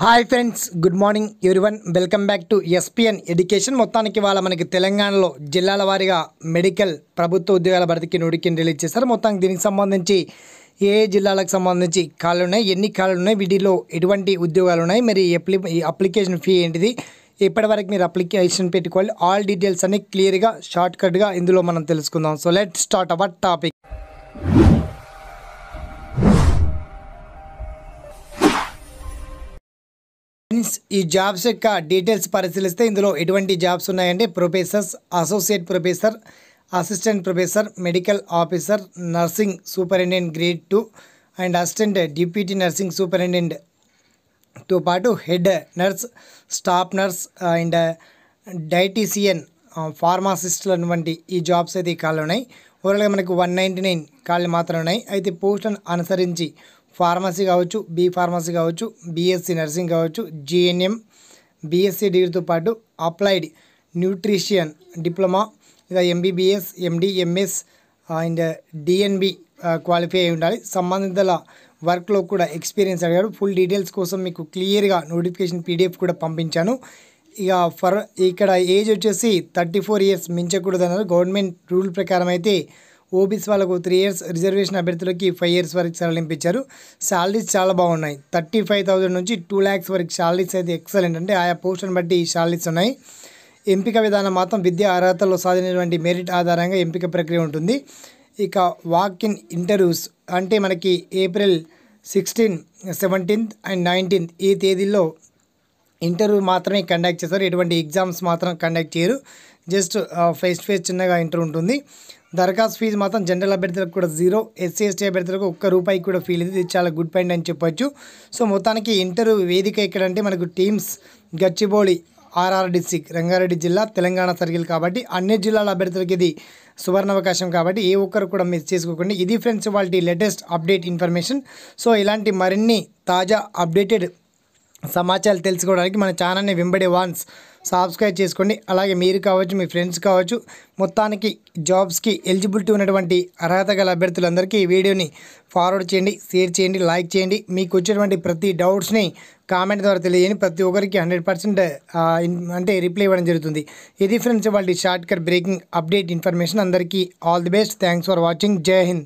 hi friends good morning everyone welcome back to SPN education మొత్తానికి వాళ్ళ మనకి తెలంగాణలో జిల్లాల వారీగా మెడికల్ ప్రభుత్వ ఉద్యోగాల భర్తీకి నోటికిని రిలీజ్ చేశారు మొత్తానికి దీనికి సంబంధించి ఏ జిల్లాలకు సంబంధించి ఖాళీలు ఉన్నాయి ఎన్ని ఖాళీలు ఉన్నాయి వీటిలో ఎటువంటి ఉద్యోగాలు ఉన్నాయి మరి ఈ అప్లికేషన్ ఫీ ఏంటిది ఇప్పటివరకు మీరు అప్లికేషన్ పెట్టుకోవాలి ఆల్ డీటెయిల్స్ అన్ని క్లియర్గా షార్ట్కట్గా ఇందులో మనం తెలుసుకుందాం so let start our topic friends ఈ జాబ్స్ యొక్క డీటెయిల్స్ పరిశీలిస్తే ఇందులో ఎటువంటి జాబ్స్ ఉన్నాయంటే professors associate professor assistant professor medical officer nursing superintendent grade two and assistant deputy nursing సూపరింటెండెంట్తో తో పాటు head nurse staff nurse and dietician ఫార్మాసిస్టులు అటువంటి ఈ జాబ్స్ అయితే ఈ కాళ్ళు ఉన్నాయి ఓవరాల్గా మనకు వన్ నైంటీ నైన్ కాళ్ళు మాత్రం ఉన్నాయి అయితే పోస్టులను అనుసరించి ఫార్మసీ కావచ్చు బీ ఫార్మసీ కావచ్చు బీఎస్సీ నర్సింగ్ కావచ్చు జిఎన్ఎం బీఎస్సీ డిగ్రీతో పాటు అప్లైడ్ న్యూట్రిషియన్ డిప్లొమా ఇక MBBS MD MS and DNB qualify అయి ఉండాలి సంబంధిత వర్క్లో కూడా ఎక్స్పీరియన్స్ అడిగాడు ఫుల్ డీటెయిల్స్ కోసం మీకు క్లియర్గా నోటిఫికేషన్ పీడిఎఫ్ కూడా పంపించాను ఇక ఫర్ ఇక్కడ ఏజ్ వచ్చేసి థర్టీ ఫోర్ ఇయర్స్ మించకూడదన్నారు గవర్నమెంట్ రూల్ ప్రకారం అయితే ఓబీసీ వాళ్ళకు త్రీ ఇయర్స్ రిజర్వేషన్ అభ్యర్థులకి ఫైవ్ ఇయర్స్ వరకు సరళింపించారు శాలరీస్ చాలా బాగున్నాయి థర్టీ ఫైవ్ థౌజండ్ నుంచి టూ ల్యాక్స్ వరకు శాలరీస్ అయితే ఎక్సలెంట్ అంటే ఆయా పోస్టును బట్టి శాలరీస్ ఉన్నాయి ఎంపిక విధానం మాత్రం విద్యా అర్హతలో సాధించినటువంటి మెరిట్ ఆధారంగా ఎంపిక ప్రక్రియ ఉంటుంది ఇక వాక్ ఇన్ ఇంటర్వ్యూస్ అంటే మనకి April sixteen seventeenth and nineteenth ఈ తేదీల్లో ఇంటర్వ్యూ మాత్రమే కండక్ట్ చేస్తారు ఎటువంటి ఎగ్జామ్స్ మాత్రం కండక్ట్ చేయరు జస్ట్ ఫేస్ టు ఫేస్ చిన్నగా ఇంటర్వ్యూ ఉంటుంది దరఖాస్తు ఫీజు మాత్రం జనరల్ అభ్యర్థులకు కూడా జీరో ఎస్సీ ఎస్టీ అభ్యర్థులకు ఒక్క రూపాయికి కూడా ఫీల్ ఇది చాలా గుడ్ పాయింట్ అని చెప్పొచ్చు సో మొత్తానికి ఇంటర్ వేదిక ఎక్కడంటే మనకు TIMS Gachibowli RR district Rangareddy జిల్లా తెలంగాణ సర్కిల్ కాబట్టి అన్ని జిల్లాల అభ్యర్థులకు ఇది సువర్ణావకాశం కాబట్టి ఏ ఒక్కరు కూడా మిస్ చేసుకోకండి ఇది ఫ్రెండ్స్ వాళ్ళ లేటెస్ట్ అప్డేట్ ఇన్ఫర్మేషన్ సో ఇలాంటి మరిన్ని తాజా అప్డేటెడ్ సమాచారాలు తెలుసుకోవడానికి మన ఛానల్ని వెంబడి వాన్స్ సబ్స్క్రైబ్ చేసుకోండి అలాగే మీరు కావచ్చు మీ ఫ్రెండ్స్ కావచ్చు మొత్తానికి జాబ్స్కి ఎలిజిబిలిటీ ఉన్నటువంటి అర్హత గల అభ్యర్థులందరికీ ఈ వీడియోని ఫార్వర్డ్ చేయండి షేర్ చేయండి లైక్ చేయండి మీకు వచ్చేటువంటి ప్రతి డౌట్స్ని కామెంట్ ద్వారా తెలియజేయండి ప్రతి ఒక్కరికి హండ్రెడ్ పర్సెంట్ అంటే రిప్లై ఇవ్వడం జరుగుతుంది ఇది ఫ్రెండ్స్ వాళ్ళ shortcut breaking update information అందరికీ all the best thanks for watching Jai Hind